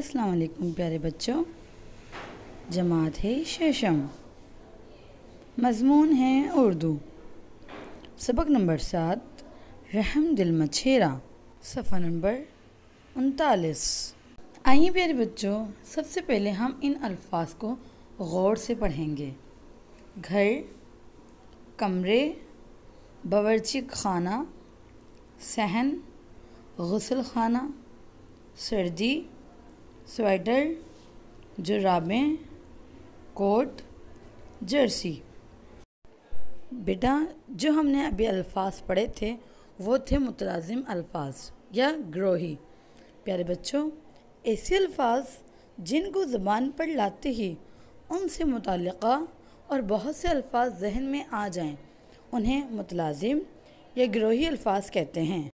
अस्सलाम प्यारे बच्चों जमात है शेषम मजमून है उर्दू सबक नंबर सात रहम दिल मछेरा सफ़ा नंबर उनतालीस आइए प्यारे बच्चों सबसे पहले हम इन अल्फाज को गौर से पढ़ेंगे घर कमरे बावरची खाना सहन गसल खाना सर्दी स्वेटर जुराबें कोट जर्सी बेटा जो हमने अभी अल्फाज पढ़े थे वो थे मुतलाजिम अल्फाज या ग्रोही प्यारे बच्चों ऐसे अल्फाज जिनको ज़बान पर लाते ही उनसे मुतल और बहुत से अल्फाज जहन में आ जाएं, उन्हें मुतलाजिम या ग्रोही अल्फाज कहते हैं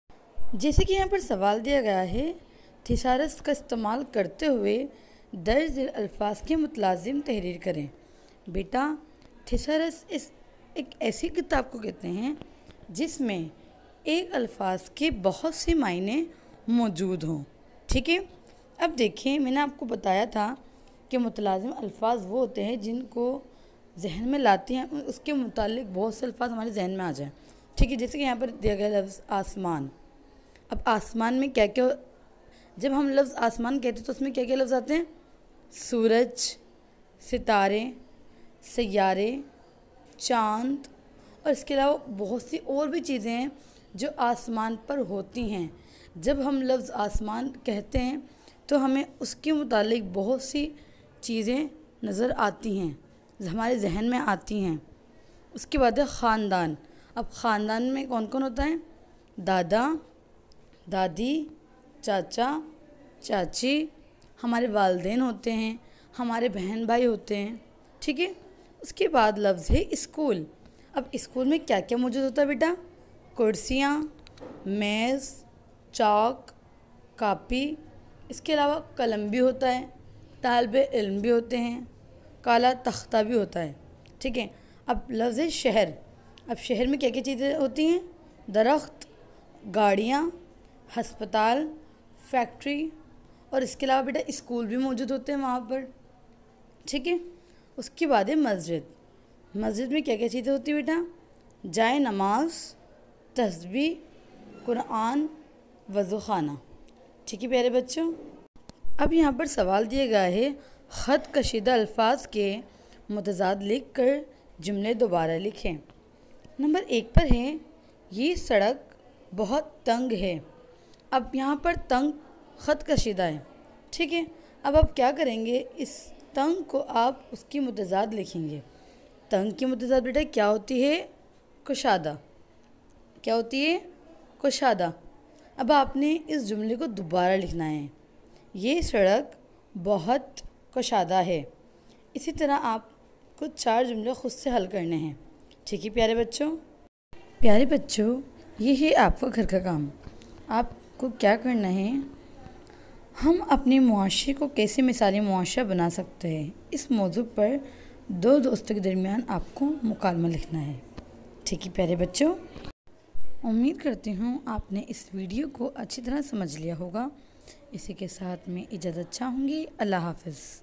जैसे कि यहाँ पर सवाल दिया गया है थिसारस का इस्तेमाल करते हुए दर्ज अल्फाज के मुतलाजिम तहरीर करें बेटा थिसारस इस एक ऐसी किताब को कहते हैं जिसमें एक अल्फाज के बहुत से मायने मौजूद हों ठीक है अब देखिए मैंने आपको बताया था कि मुतलाजिम अल्फाज वो होते हैं जिनको जहन में लाते हैं उसके मुतालिक बहुत से अल्फाज हमारे जहन में आ जाए ठीक है जैसे कि यहाँ पर दिया गया लफ्ज़ आसमान अब आसमान में क्या क्या जब हम लफ्ज़ आसमान कहते हैं तो उसमें क्या क्या लफ्ज़ आते हैं सूरज सितारे सैारे चांद और इसके अलावा बहुत सी और भी चीज़ें हैं जो आसमान पर होती हैं जब हम लफ्ज़ आसमान कहते हैं तो हमें उसके मुतालिक बहुत सी चीज़ें नज़र आती हैं हमारे जहन में आती हैं उसके बाद है ख़ानदान अब ख़ानदान में कौन कौन होता है दादा दादी चाचा चाची हमारे वालदेन होते हैं हमारे बहन भाई होते हैं ठीक है उसके बाद लफ्ज़ है स्कूल अब स्कूल में क्या क्या मौजूद होता है बेटा कुर्सियाँ मेज़ चौक कापी इसके अलावा कलम भी होता है तालब इल्म भी होते हैं काला तख्ता भी होता है ठीक है अब लफ्ज़ है शहर अब शहर में क्या क्या चीज़ें होती हैं दरख्त गाड़ियाँ हस्पताल फैक्ट्री और इसके अलावा बेटा स्कूल भी मौजूद होते हैं वहाँ पर ठीक है उसके बाद है मस्जिद मस्जिद में क्या क्या चीज़ें होती है बेटा जाए नमाज तस्बी कुरान वजू खाना ठीक है प्यारे बच्चों अब यहाँ पर सवाल दिया गया है ख़त कशीदा अल्फाज के मतजाद लिख कर जुमले दोबारा लिखें नंबर एक पर है ये सड़क बहुत तंग है अब यहाँ पर तंग ख़त कशीदा है ठीक है अब आप क्या करेंगे इस तंग को आप उसकी मतजाद लिखेंगे तंग की मतजाद बेटा क्या होती है कुशादा क्या होती है कुशादा अब आपने इस जुमले को दोबारा लिखना है ये सड़क बहुत कुशादा है इसी तरह आप कुछ चार जुमले ख़ुद से हल करने हैं ठीक है प्यारे बच्चों प्यारे बच्चों ये है आपका घर का काम आप आपको क्या करना है हम अपने मुआरे को कैसे मिसाली मुआरा बना सकते हैं इस मौजू पर दो दोस्तों के दरमियान आपको मुकालमा लिखना है ठीक है प्यारे बच्चों उम्मीद करती हूँ आपने इस वीडियो को अच्छी तरह समझ लिया होगा इसी के साथ मैं इजाज़त चाहूँगी अल्लाह हाफिज़